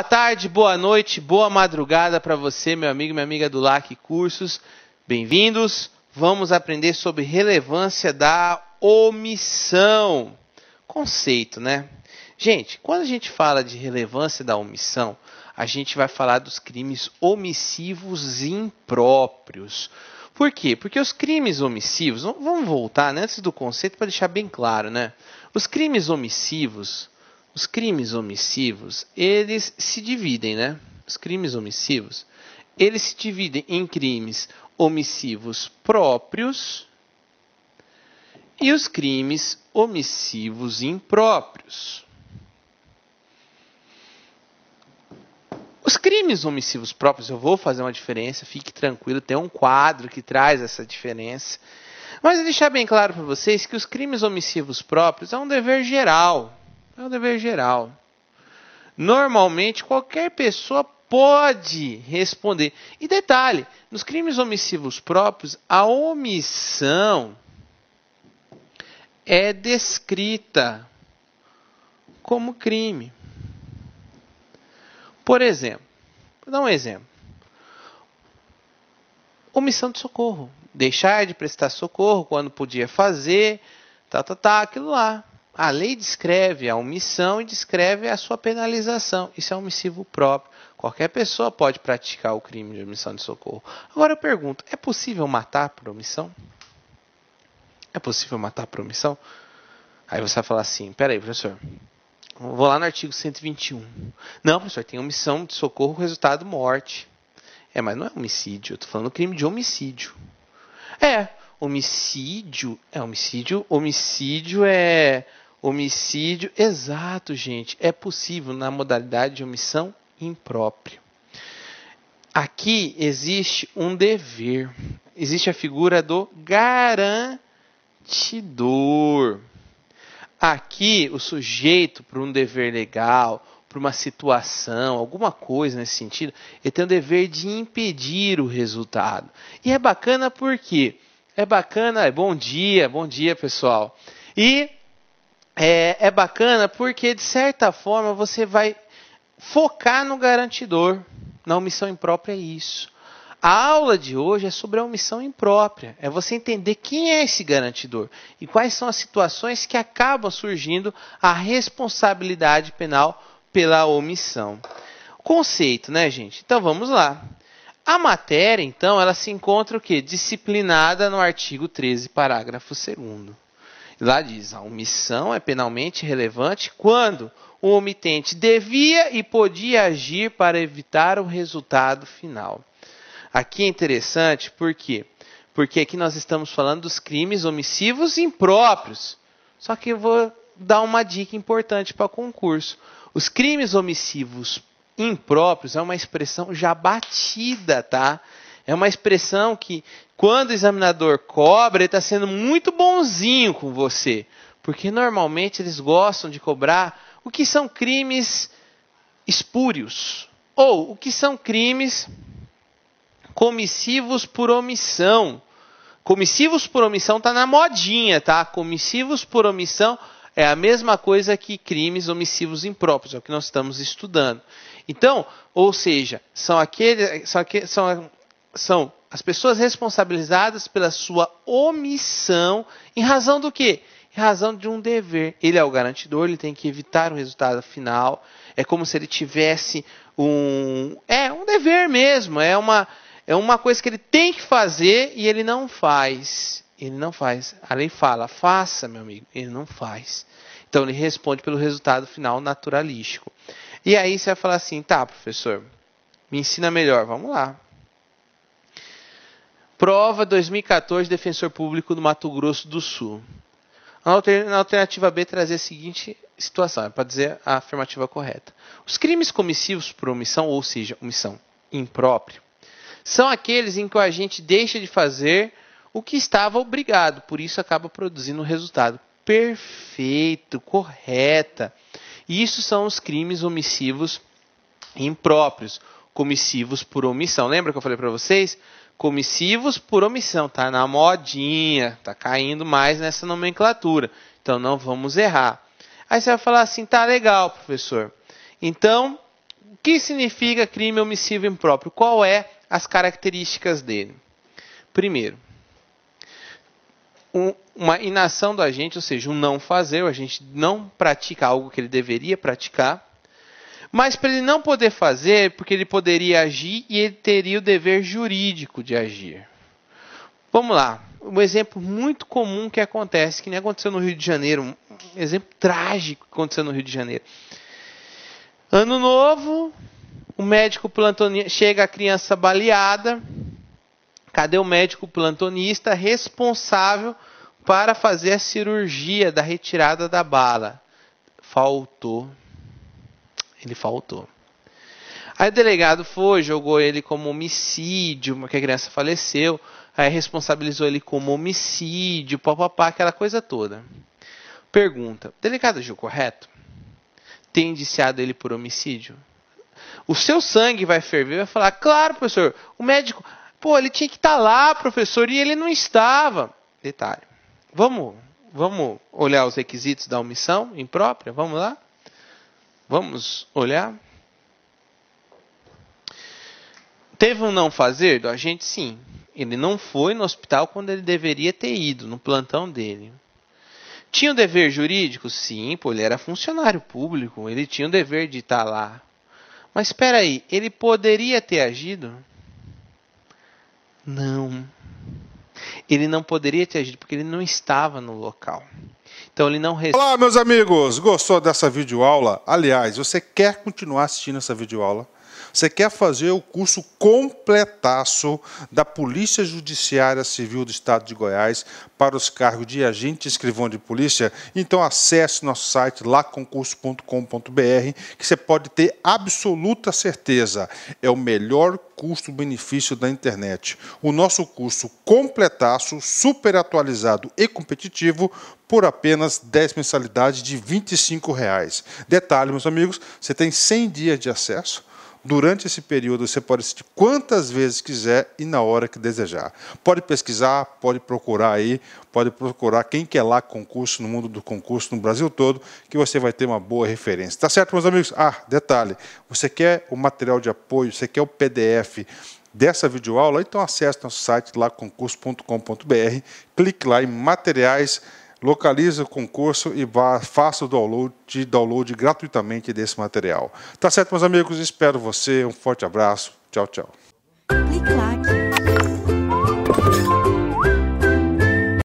Boa tarde, boa noite, boa madrugada para você, meu amigo e minha amiga do LAC Cursos. Bem-vindos. Vamos aprender sobre relevância da omissão. Conceito, né? Gente, quando a gente fala de relevância da omissão, a gente vai falar dos crimes omissivos impróprios. Por quê? Porque os crimes omissivos, vamos voltar né, antes do conceito para deixar bem claro, né? Os crimes omissivos, os crimes omissivos, eles se dividem, né? Os crimes omissivos, eles se dividem em crimes omissivos próprios e os crimes omissivos impróprios. Os crimes omissivos próprios, eu vou fazer uma diferença, fique tranquilo, tem um quadro que traz essa diferença. Mas deixar bem claro para vocês que os crimes omissivos próprios é um dever geral. É um dever geral. Normalmente, qualquer pessoa pode responder. E detalhe: nos crimes omissivos próprios, a omissão é descrita como crime. Por exemplo, vou dar um exemplo: omissão de socorro. Deixar de prestar socorro quando podia fazer, tá, tá, tá, aquilo lá. A lei descreve a omissão e descreve a sua penalização. Isso é omissivo próprio. Qualquer pessoa pode praticar o crime de omissão de socorro. Agora eu pergunto: é possível matar por omissão? É possível matar por omissão? Aí você vai falar assim: peraí, professor, vou lá no artigo 121. Não, professor, tem omissão de socorro, resultado morte. É, mas não é homicídio, eu estou falando crime de homicídio. É, homicídio é homicídio, homicídio é Homicídio, exato, gente, é possível na modalidade de omissão imprópria. Aqui existe um dever, existe a figura do garantidor. Aqui, o sujeito, por um dever legal, por uma situação, alguma coisa nesse sentido, ele tem o dever de impedir o resultado. E é bacana porque é bacana, é bom dia, bom dia pessoal. E é, é bacana porque, de certa forma, você vai focar no garantidor. Na omissão imprópria é isso. A aula de hoje é sobre a omissão imprópria. É você entender quem é esse garantidor e quais são as situações que acabam surgindo a responsabilidade penal pela omissão. Conceito, né, gente? Então vamos lá. A matéria, então, ela se encontra o quê? Disciplinada no artigo 13, parágrafo 2 Lá diz: a omissão é penalmente relevante quando o omitente devia e podia agir para evitar o resultado final. Aqui é interessante porque porque aqui nós estamos falando dos crimes omissivos impróprios. Só que eu vou dar uma dica importante para concurso. Os crimes omissivos impróprios é uma expressão já batida, tá? É uma expressão que, quando o examinador cobra, ele está sendo muito bonzinho com você. Porque normalmente eles gostam de cobrar o que são crimes espúrios ou o que são crimes comissivos por omissão. Comissivos por omissão está na modinha, tá? Comissivos por omissão é a mesma coisa que crimes omissivos impróprios, é o que nós estamos estudando. Então, ou seja, são aqueles, são, aqueles, são são as pessoas responsabilizadas pela sua omissão em razão do quê? Em razão de um dever. Ele é o garantidor, ele tem que evitar o resultado final. É como se ele tivesse um é um dever mesmo, é uma é uma coisa que ele tem que fazer e ele não faz. Ele não faz. A lei fala: "Faça, meu amigo". Ele não faz. Então ele responde pelo resultado final naturalístico. E aí você vai falar assim: "Tá, professor, me ensina melhor". Vamos lá. Prova 2014, defensor público do Mato Grosso do Sul. Na alternativa B, trazer a seguinte situação, é para dizer a afirmativa correta. Os crimes comissivos por omissão, ou seja, omissão imprópria, são aqueles em que o agente deixa de fazer o que estava obrigado, por isso acaba produzindo um resultado perfeito, correta. Isso são os crimes omissivos impróprios, comissivos por omissão. Lembra que eu falei para vocês? comissivos por omissão, tá na modinha, tá caindo mais nessa nomenclatura. Então não vamos errar. Aí você vai falar assim, tá legal, professor. Então, o que significa crime omissivo impróprio? Qual é as características dele? Primeiro, um, uma inação do agente, ou seja, um não fazer, o agente não pratica algo que ele deveria praticar. Mas para ele não poder fazer, porque ele poderia agir e ele teria o dever jurídico de agir. Vamos lá. Um exemplo muito comum que acontece, que nem aconteceu no Rio de Janeiro, um exemplo trágico que aconteceu no Rio de Janeiro. Ano novo, o médico plantonista chega a criança baleada. Cadê o médico plantonista responsável para fazer a cirurgia da retirada da bala? Faltou. Ele faltou. Aí o delegado foi, jogou ele como homicídio, porque a criança faleceu. Aí responsabilizou ele como homicídio, papapá, aquela coisa toda. Pergunta: delegado agiu correto? Tem indiciado ele por homicídio? O seu sangue vai ferver vai falar: claro, professor, o médico. Pô, ele tinha que estar tá lá, professor, e ele não estava. Detalhe. Vamos, vamos olhar os requisitos da omissão imprópria? Vamos lá? Vamos olhar? Teve um não fazer do agente? Sim. Ele não foi no hospital quando ele deveria ter ido, no plantão dele. Tinha o um dever jurídico? Sim, pô, ele era funcionário público, ele tinha o um dever de estar lá. Mas espera aí, ele poderia ter agido? Não ele não poderia ter agido porque ele não estava no local. Então ele não Olá, meus amigos! Gostou dessa videoaula? Aliás, você quer continuar assistindo essa videoaula? Você quer fazer o curso completaço da Polícia Judiciária Civil do Estado de Goiás para os cargos de agente e escrivão de polícia? Então acesse nosso site laconcurso.com.br que você pode ter absoluta certeza. É o melhor custo-benefício da internet. O nosso curso completaço, super atualizado e competitivo por apenas 10 mensalidades de R$ 25. Reais. Detalhe, meus amigos, você tem 100 dias de acesso Durante esse período, você pode assistir quantas vezes quiser e na hora que desejar. Pode pesquisar, pode procurar aí, pode procurar quem quer é lá concurso, no mundo do concurso, no Brasil todo, que você vai ter uma boa referência. Tá certo, meus amigos? Ah, detalhe: você quer o material de apoio, você quer o PDF dessa videoaula? Então acesse nosso site lá, concurso.com.br, clique lá em materiais localize o concurso e vá, faça o download, de download gratuitamente desse material. Tá certo, meus amigos? Espero você. Um forte abraço. Tchau, tchau.